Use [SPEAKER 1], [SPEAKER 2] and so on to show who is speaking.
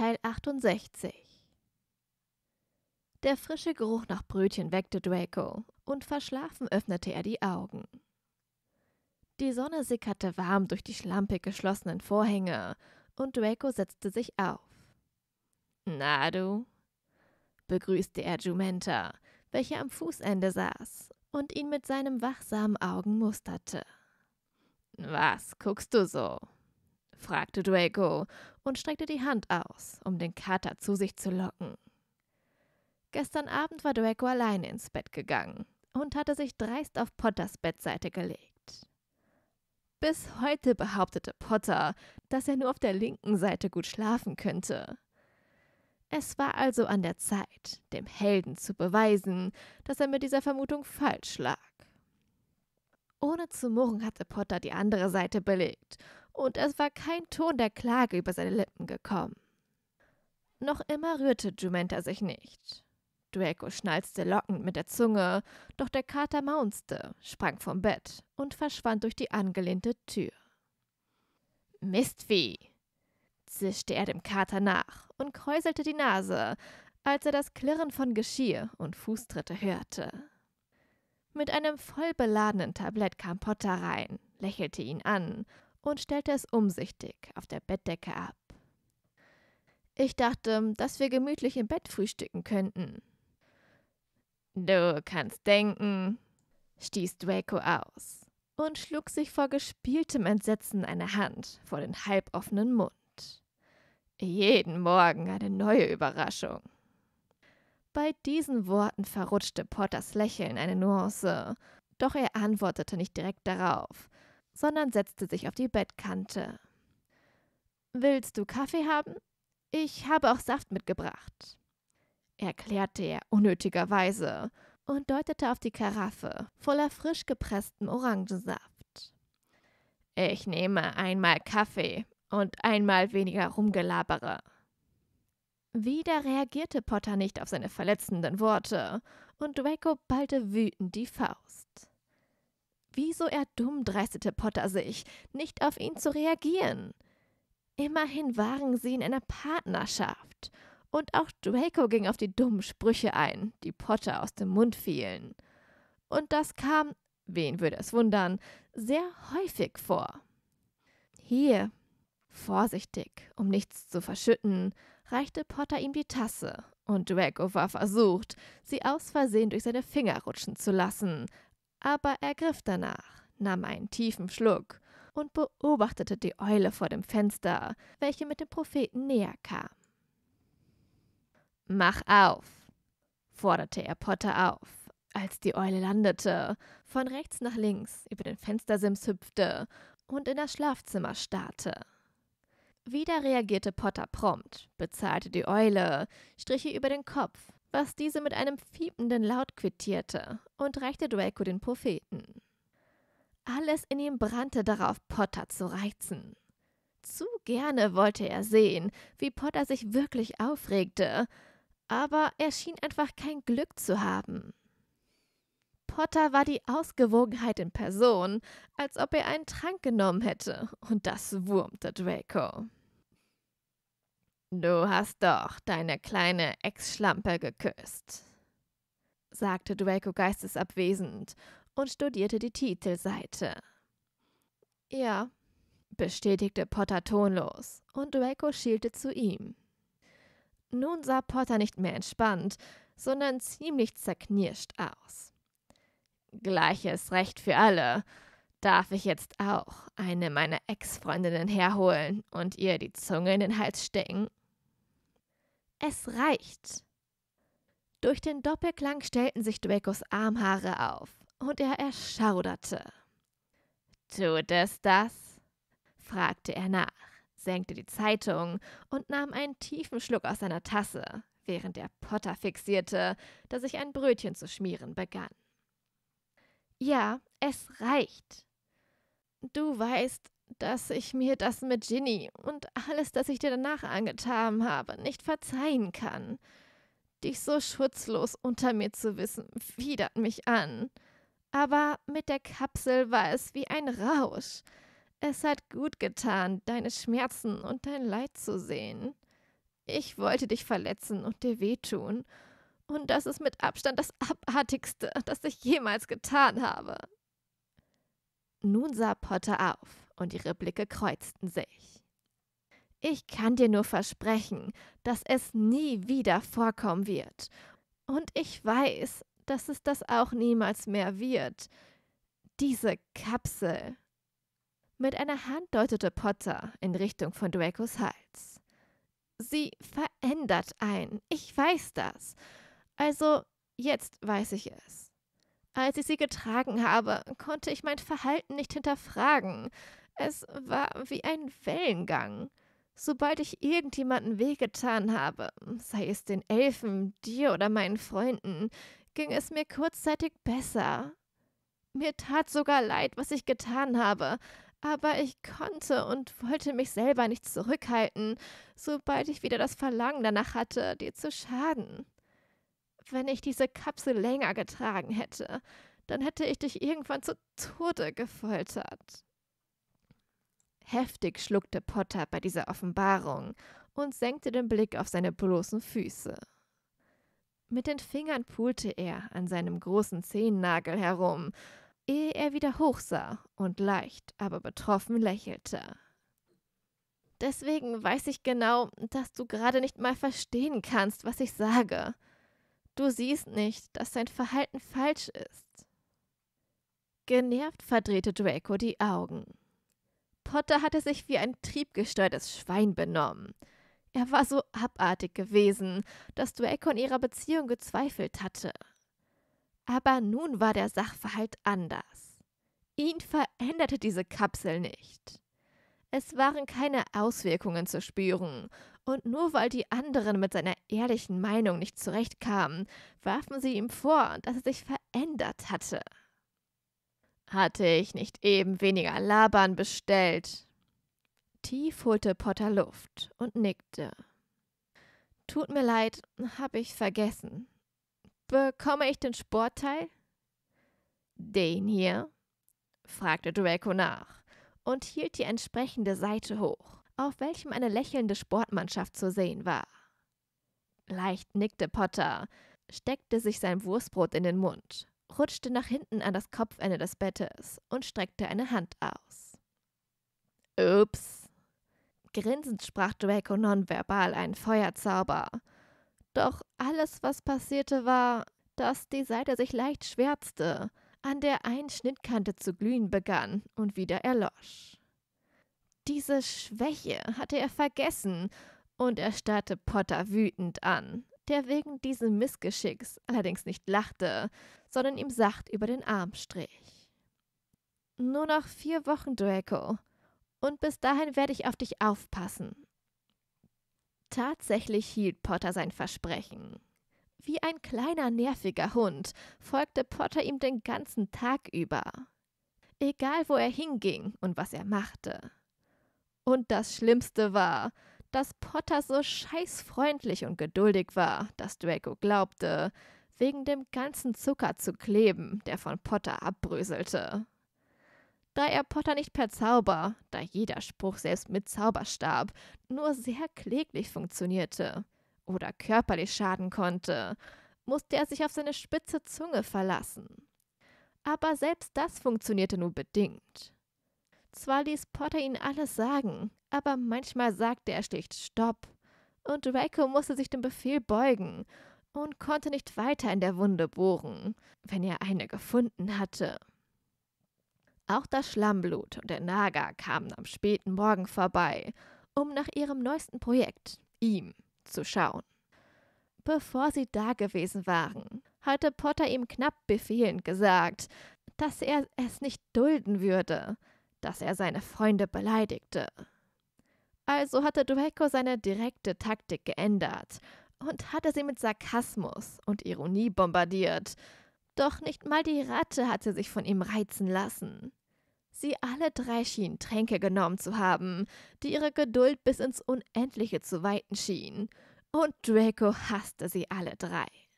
[SPEAKER 1] Teil 68 Der frische Geruch nach Brötchen weckte Draco, und verschlafen öffnete er die Augen. Die Sonne sickerte warm durch die schlampig geschlossenen Vorhänge, und Draco setzte sich auf. Na du? begrüßte er Jumenta, welcher am Fußende saß und ihn mit seinen wachsamen Augen musterte. Was guckst du so? fragte Draco und streckte die Hand aus, um den Kater zu sich zu locken. Gestern Abend war Draco alleine ins Bett gegangen und hatte sich dreist auf Potters Bettseite gelegt. Bis heute behauptete Potter, dass er nur auf der linken Seite gut schlafen könnte. Es war also an der Zeit, dem Helden zu beweisen, dass er mit dieser Vermutung falsch lag. Ohne zu murren hatte Potter die andere Seite belegt und es war kein Ton der Klage über seine Lippen gekommen. Noch immer rührte Jumenta sich nicht. Draco schnalzte lockend mit der Zunge, doch der Kater maunzte, sprang vom Bett und verschwand durch die angelehnte Tür. Mistvieh! zischte er dem Kater nach und kräuselte die Nase, als er das Klirren von Geschirr und Fußtritte hörte. Mit einem vollbeladenen Tablett kam Potter rein, lächelte ihn an und stellte es umsichtig auf der Bettdecke ab. Ich dachte, dass wir gemütlich im Bett frühstücken könnten. Du kannst denken, stieß Draco aus und schlug sich vor gespieltem Entsetzen eine Hand vor den halboffenen Mund. Jeden Morgen eine neue Überraschung. Bei diesen Worten verrutschte Potters Lächeln eine Nuance, doch er antwortete nicht direkt darauf, sondern setzte sich auf die Bettkante. Willst du Kaffee haben? Ich habe auch Saft mitgebracht, erklärte er unnötigerweise und deutete auf die Karaffe voller frisch gepresstem Orangensaft. Ich nehme einmal Kaffee und einmal weniger Rumgelabere. Wieder reagierte Potter nicht auf seine verletzenden Worte, und Draco ballte wütend die Faust. Wieso erdumm dreistete Potter sich, nicht auf ihn zu reagieren? Immerhin waren sie in einer Partnerschaft. Und auch Draco ging auf die dummen Sprüche ein, die Potter aus dem Mund fielen. Und das kam, wen würde es wundern, sehr häufig vor. Hier, vorsichtig, um nichts zu verschütten, reichte Potter ihm die Tasse, und Draco war versucht, sie aus Versehen durch seine Finger rutschen zu lassen, aber er griff danach, nahm einen tiefen Schluck und beobachtete die Eule vor dem Fenster, welche mit dem Propheten näher kam. Mach auf, forderte er Potter auf, als die Eule landete, von rechts nach links über den Fenstersims hüpfte und in das Schlafzimmer starrte. Wieder reagierte Potter prompt, bezahlte die Eule, strich ihr über den Kopf was diese mit einem fiependen Laut quittierte und reichte Draco den Propheten. Alles in ihm brannte darauf, Potter zu reizen. Zu gerne wollte er sehen, wie Potter sich wirklich aufregte, aber er schien einfach kein Glück zu haben. Potter war die Ausgewogenheit in Person, als ob er einen Trank genommen hätte, und das wurmte Draco. Du hast doch deine kleine Ex-Schlampe geküsst, sagte Draco geistesabwesend und studierte die Titelseite. Ja, bestätigte Potter tonlos, und Draco schielte zu ihm. Nun sah Potter nicht mehr entspannt, sondern ziemlich zerknirscht aus. Gleiches Recht für alle. Darf ich jetzt auch eine meiner Ex-Freundinnen herholen und ihr die Zunge in den Hals stecken? Es reicht. Durch den Doppelklang stellten sich Dracos Armhaare auf und er erschauderte. Tut es das? fragte er nach, senkte die Zeitung und nahm einen tiefen Schluck aus seiner Tasse, während er Potter fixierte, der sich ein Brötchen zu schmieren begann. Ja, es reicht. Du weißt, dass ich mir das mit Ginny und alles, das ich dir danach angetan habe, nicht verzeihen kann. Dich so schutzlos unter mir zu wissen, widert mich an. Aber mit der Kapsel war es wie ein Rausch. Es hat gut getan, deine Schmerzen und dein Leid zu sehen. Ich wollte dich verletzen und dir wehtun. Und das ist mit Abstand das Abartigste, das ich jemals getan habe. Nun sah Potter auf und ihre Blicke kreuzten sich. Ich kann dir nur versprechen, dass es nie wieder vorkommen wird. Und ich weiß, dass es das auch niemals mehr wird. Diese Kapsel. Mit einer Hand deutete Potter in Richtung von Dracos Hals. Sie verändert einen. Ich weiß das. Also, jetzt weiß ich es. Als ich sie getragen habe, konnte ich mein Verhalten nicht hinterfragen. Es war wie ein Wellengang. Sobald ich irgendjemanden wehgetan habe, sei es den Elfen, dir oder meinen Freunden, ging es mir kurzzeitig besser. Mir tat sogar leid, was ich getan habe, aber ich konnte und wollte mich selber nicht zurückhalten, sobald ich wieder das Verlangen danach hatte, dir zu schaden. Wenn ich diese Kapsel länger getragen hätte, dann hätte ich dich irgendwann zu Tode gefoltert. Heftig schluckte Potter bei dieser Offenbarung und senkte den Blick auf seine bloßen Füße. Mit den Fingern pulte er an seinem großen Zehennagel herum, ehe er wieder hochsah und leicht, aber betroffen lächelte. Deswegen weiß ich genau, dass du gerade nicht mal verstehen kannst, was ich sage. Du siehst nicht, dass sein Verhalten falsch ist. Genervt verdrehte Draco die Augen. Potter hatte sich wie ein triebgesteuertes Schwein benommen. Er war so abartig gewesen, dass Draco in ihrer Beziehung gezweifelt hatte. Aber nun war der Sachverhalt anders. Ihn veränderte diese Kapsel nicht. Es waren keine Auswirkungen zu spüren, und nur weil die anderen mit seiner ehrlichen Meinung nicht zurechtkamen, warfen sie ihm vor, dass er sich verändert hatte. Hatte ich nicht eben weniger Labern bestellt? Tief holte Potter Luft und nickte. Tut mir leid, hab ich vergessen. Bekomme ich den Sportteil? Den hier? fragte Draco nach und hielt die entsprechende Seite hoch, auf welchem eine lächelnde Sportmannschaft zu sehen war. Leicht nickte Potter, steckte sich sein Wurstbrot in den Mund rutschte nach hinten an das Kopfende des Bettes und streckte eine Hand aus. Ups. Grinsend sprach Draco nonverbal einen Feuerzauber. Doch alles, was passierte, war, dass die Seite sich leicht schwärzte, an der einen Schnittkante zu glühen begann und wieder erlosch. Diese Schwäche hatte er vergessen und er starrte Potter wütend an, der wegen dieses Missgeschicks allerdings nicht lachte, sondern ihm sacht über den Arm strich. Nur noch vier Wochen, Draco, und bis dahin werde ich auf dich aufpassen. Tatsächlich hielt Potter sein Versprechen. Wie ein kleiner nerviger Hund folgte Potter ihm den ganzen Tag über. Egal wo er hinging und was er machte. Und das Schlimmste war, dass Potter so scheißfreundlich und geduldig war, dass Draco glaubte, wegen dem ganzen Zucker zu kleben, der von Potter abbröselte. Da er Potter nicht per Zauber, da jeder Spruch selbst mit Zauberstab nur sehr kläglich funktionierte oder körperlich schaden konnte, musste er sich auf seine spitze Zunge verlassen. Aber selbst das funktionierte nur bedingt. Zwar ließ Potter ihn alles sagen, aber manchmal sagte er schlicht Stopp, und Draco musste sich dem Befehl beugen und konnte nicht weiter in der Wunde bohren, wenn er eine gefunden hatte. Auch das Schlammblut und der Nager kamen am späten Morgen vorbei, um nach ihrem neuesten Projekt, ihm, zu schauen. Bevor sie dagewesen waren, hatte Potter ihm knapp befehlend gesagt, dass er es nicht dulden würde, dass er seine Freunde beleidigte. Also hatte Draco seine direkte Taktik geändert und hatte sie mit Sarkasmus und Ironie bombardiert. Doch nicht mal die Ratte hatte sich von ihm reizen lassen. Sie alle drei schienen Tränke genommen zu haben, die ihre Geduld bis ins Unendliche zu weiten schienen, und Draco hasste sie alle drei.